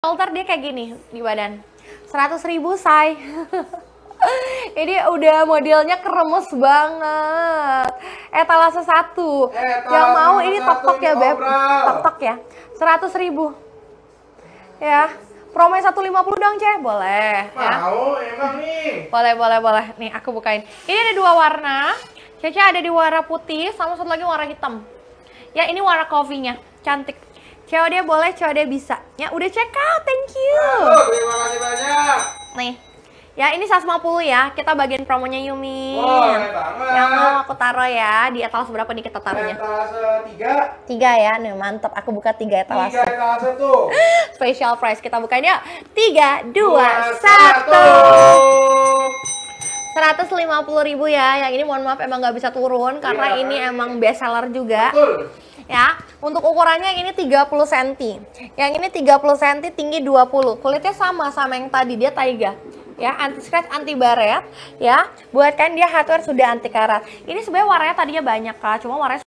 Shoulder dia kayak gini di badan. 100 ribu, say. Ini udah modelnya kremes banget. Etalase satu. Etalase Yang mau ini tok-tok ya, Beb. Tok-tok ya. 100 ribu. Ya. Promo 150 dong, Ceh. Boleh. Ya. Mau, ya. emang nih. Boleh, boleh, boleh. Nih, aku bukain. Ini ada dua warna. Cece ada di warna putih, sama satu lagi warna hitam. Ya, ini warna coffee-nya. Cantik. COD boleh, COD bisa. Ya udah check out, thank you. Halo, terima kasih banyak. Nih, Ya ini 150 ya, kita bagian promonya Yumi. Oh, Yang mau aku taruh ya, di etalase berapa nih kita taruhnya? Etalase 3. 3 ya, nih mantep. Aku buka 3 etalase. 3 etalase tuh. Special price, kita bukain yuk. 3, 2, 1. 150 ribu ya, yang ini mohon maaf emang nggak bisa turun karena ya, ini emang best seller juga. Betul. Ya, untuk ukurannya yang ini 30 cm. Yang ini 30 cm tinggi 20. Kulitnya sama sama yang tadi dia taiga. Ya, anti scratch, anti baret ya. Buatkan dia hardware sudah anti karat. Ini sebenarnya warnanya tadinya banyak Kak, cuma warnanya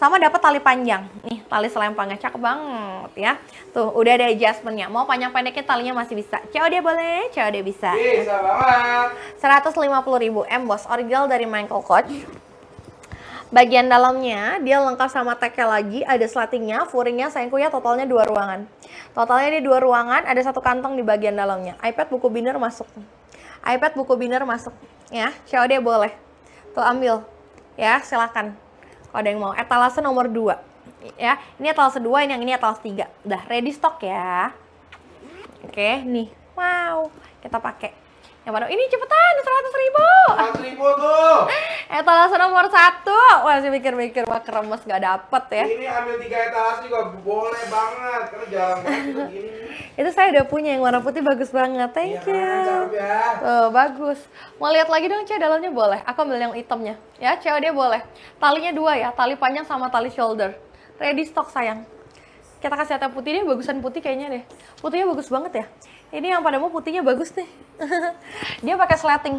sama dapat tali panjang nih tali selempangnya cakep banget ya tuh udah ada adjustmentnya mau panjang pendeknya talinya masih bisa cewek dia boleh cewek dia bisa bisa banget 150 ribu emboss original dari Michael Coach. bagian dalamnya dia lengkap sama teke lagi ada slatingnya furingnya sayangku ya totalnya dua ruangan totalnya ini dua ruangan ada satu kantong di bagian dalamnya iPad buku binder masuk iPad buku binder masuk ya cewek dia boleh tuh ambil ya silakan. Kalau ada yang mau etalase eh, nomor 2. Ya, ini etalase 2, ini yang ini etalase 3. Udah ready stock ya. Oke, nih. Wow, kita pakai yang mana? Ini cepetan, seratus ribu. Seratus ribu tuh. Etalase nomor satu. Masih mikir-mikir, wah keremes nggak dapet ya. Ini ambil tiga etalase juga boleh banget. Karena jarang banget gini. Itu saya udah punya yang warna putih bagus banget. Thank ya, you. Ya. Tuh, bagus. Mau lihat lagi dong, Cia dalamnya boleh. Aku ambil yang hitamnya. Ya, dia boleh. Talinya dua ya, tali panjang sama tali shoulder. Ready stock sayang. Kita kasih atas putih deh, bagusan putih kayaknya deh. Putihnya bagus banget ya ini yang pada mau putihnya bagus nih dia pakai slating.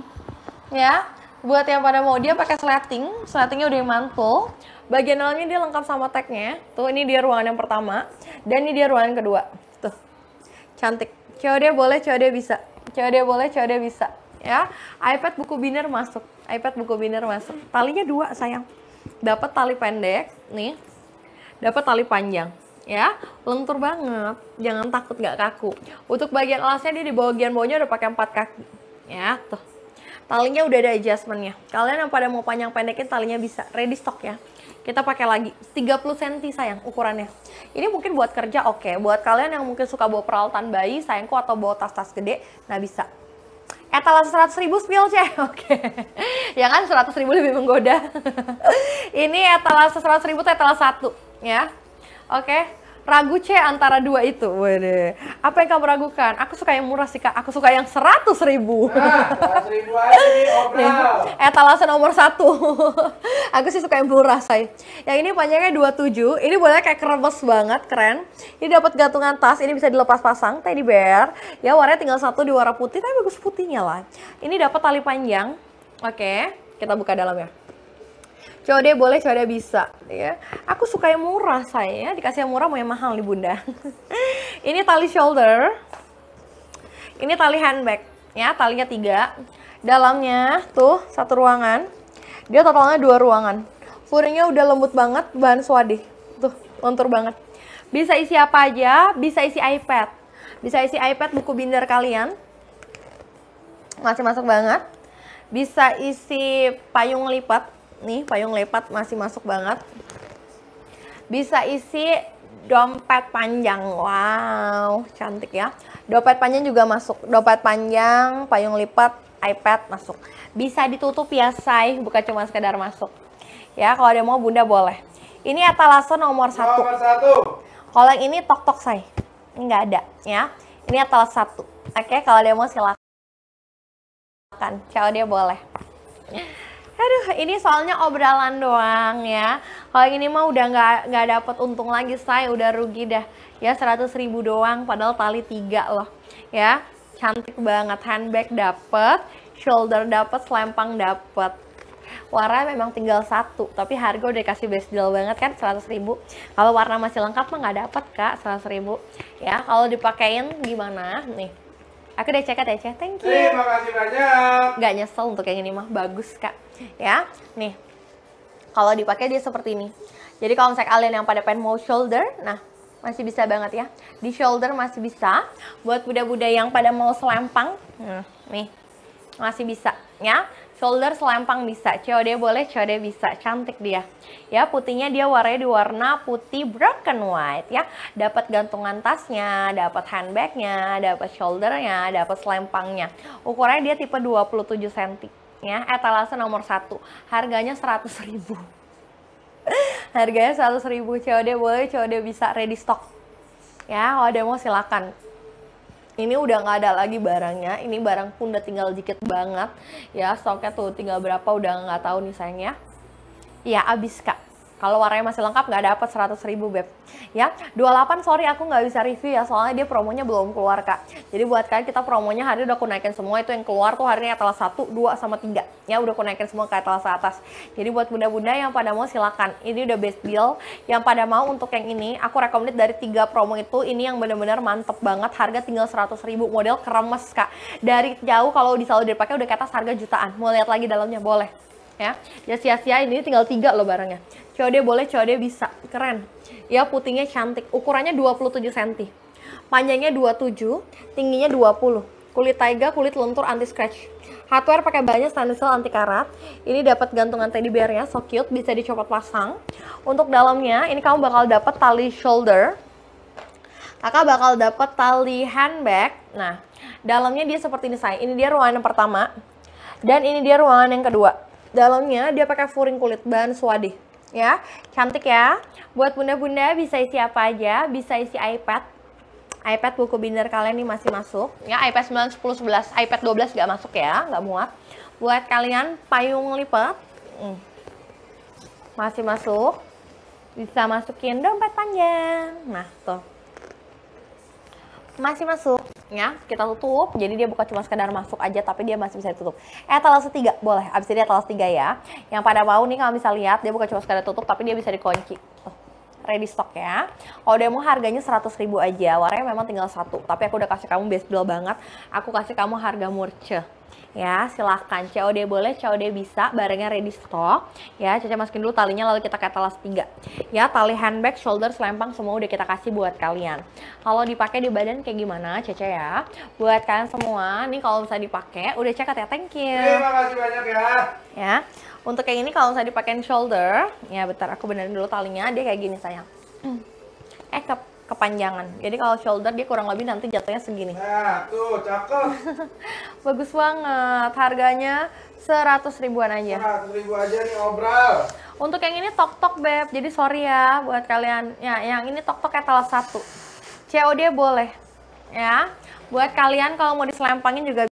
ya buat yang pada mau dia pakai slating, slatingnya udah mantul bagian dalamnya dia lengkap sama tagnya tuh ini dia ruangan yang pertama dan ini dia ruangan kedua tuh cantik dia boleh dia bisa dia boleh dia bisa ya iPad buku biner masuk iPad buku biner masuk talinya dua sayang dapat tali pendek nih dapat tali panjang ya lentur banget jangan takut nggak kaku untuk bagian alasnya dia di bagian bawahnya udah pakai empat kaki ya tuh talinya udah ada adjustmentnya kalian yang pada mau panjang pendekin talinya bisa ready stock ya kita pakai lagi 30 cm sayang ukurannya ini mungkin buat kerja oke okay. buat kalian yang mungkin suka bawa peralatan bayi sayangku atau bawa tas-tas gede nah bisa etalase 100 ribu spill ceh oke okay. ya kan 100 ribu lebih menggoda ini etalase 100 ribu itu etalase 1 ya Oke. Okay? Ragu C antara dua itu. Wede. Apa yang kamu ragukan? Aku suka yang murah sih, Kak. Aku suka yang seratus ribu. Nah, ribu aja nih, Etalase nomor satu. aku sih suka yang murah, Shay. Yang ini panjangnya 27. Ini boleh kayak kremes banget, keren. Ini dapat gantungan tas, ini bisa dilepas pasang, teddy bear. Ya, warnanya tinggal satu di warna putih, tapi bagus putihnya lah. Ini dapat tali panjang. Oke, kita buka dalamnya. Code boleh, code bisa. Ya. Aku suka yang murah saya, dikasih yang murah mau yang mahal nih bunda. ini tali shoulder, ini tali handbag, ya talinya tiga. Dalamnya tuh satu ruangan, dia totalnya dua ruangan. Furingnya udah lembut banget, bahan suade. tuh lentur banget. Bisa isi apa aja, bisa isi iPad, bisa isi iPad buku binder kalian, masih masuk banget. Bisa isi payung lipat, nih payung lipat masih masuk banget bisa isi dompet panjang wow cantik ya dompet panjang juga masuk dompet panjang payung lipat iPad masuk bisa ditutup ya say bukan cuma sekedar masuk ya kalau ada mau bunda boleh ini etalase nomor, nomor satu, satu. kalau yang ini tok tok say ini nggak ada ya ini etalase satu oke kalau ada mau silakan kalau dia boleh aduh ini soalnya obrolan doang ya kalau ini mah udah nggak nggak dapet untung lagi saya udah rugi dah ya 100 ribu doang padahal tali tiga loh ya cantik banget handbag dapet shoulder dapet selempang dapet warna memang tinggal satu tapi harga udah kasih best deal banget kan 100 ribu kalau warna masih lengkap mah nggak dapet kak 100 ribu ya kalau dipakein gimana nih Aku udah cek ya, aja, thank you. Terima kasih banyak. Gak nyesel untuk yang ini mah, bagus kak. Ya, nih. Kalau dipakai dia seperti ini. Jadi kalau misalnya kalian yang pada pengen mau shoulder, nah masih bisa banget ya. Di shoulder masih bisa. Buat buda-buda yang pada mau selempang, nah, nih masih bisa ya. Shoulder selempang bisa, COD boleh, COD bisa, cantik dia. Ya, putihnya dia warnanya di warna putih broken white ya. Dapat gantungan tasnya, dapat handbagnya, dapat shouldernya, dapat selempangnya. Ukurannya dia tipe 27 cm ya, etalase nomor 1. Harganya 100 ribu. Harganya 100 ribu COD boleh, COD bisa, ready stock. Ya, kalau ada mau silakan ini udah nggak ada lagi barangnya ini barang pun udah tinggal dikit banget ya stoknya tuh tinggal berapa udah nggak tahu nih sayangnya ya abis kak kalau warnanya masih lengkap nggak dapat 100 ribu beb. Ya, 28 sorry aku nggak bisa review ya soalnya dia promonya belum keluar kak. Jadi buat kalian kita promonya hari udah aku naikin semua itu yang keluar tuh hari ini etalase 1, 2, sama tiga Ya udah aku naikin semua ke etalase atas. Jadi buat bunda-bunda yang pada mau silakan. Ini udah best deal. Yang pada mau untuk yang ini aku rekomendasi dari tiga promo itu ini yang benar-benar mantep banget harga tinggal 100 ribu model kremes kak. Dari jauh kalau di selalu dipakai udah ke atas harga jutaan. Mau lihat lagi dalamnya boleh ya. Ya sia-sia ini tinggal tiga loh barangnya. COD boleh, COD bisa. Keren. Ya, putingnya cantik. Ukurannya 27 cm. Panjangnya 27, tingginya 20. Kulit taiga, kulit lentur anti scratch. Hardware pakai banyak stainless steel anti karat. Ini dapat gantungan teddy bear-nya, so cute, bisa dicopot pasang. Untuk dalamnya, ini kamu bakal dapat tali shoulder. Kakak bakal dapat tali handbag. Nah, dalamnya dia seperti ini saya. Ini dia ruangan yang pertama. Dan ini dia ruangan yang kedua. Dalamnya dia pakai furing kulit bahan swadih ya. Cantik ya. Buat bunda-bunda bisa isi apa aja, bisa isi iPad. iPad buku binder kalian nih masih masuk. Ya, iPad 9, 10, 11, iPad 12 nggak masuk ya, nggak muat. Buat kalian payung lipat, hmm, masih masuk. Bisa masukin dompet panjang. Nah, tuh masih masuk ya kita tutup jadi dia bukan cuma sekedar masuk aja tapi dia masih bisa ditutup etalase eh, tiga boleh abis ini etalase tiga ya yang pada mau nih kalau bisa lihat dia bukan cuma sekedar tutup tapi dia bisa dikunci ready stock ya. Kalau demo harganya 100 ribu aja, warnanya memang tinggal satu. Tapi aku udah kasih kamu best deal banget. Aku kasih kamu harga murce ya silahkan COD boleh COD bisa barangnya ready stock ya Caca masukin dulu talinya lalu kita talas tiga ya tali handbag shoulder selempang semua udah kita kasih buat kalian kalau dipakai di badan kayak gimana Caca ya buat kalian semua nih kalau bisa dipakai udah cekat ya thank you terima kasih banyak ya ya untuk kayak ini kalau misalnya dipakai shoulder ya bentar aku benerin dulu talinya dia kayak gini sayang eh kepanjangan. Jadi kalau shoulder dia kurang lebih nanti jatuhnya segini. Nah, tuh cakep. Bagus banget. Harganya 100 ribuan aja. 100 ribu aja nih obral. Untuk yang ini tok-tok beb. Jadi sorry ya buat kalian. Ya, yang ini tok-tok etalase ya 1. COD boleh. Ya. Buat kalian kalau mau diselempangin juga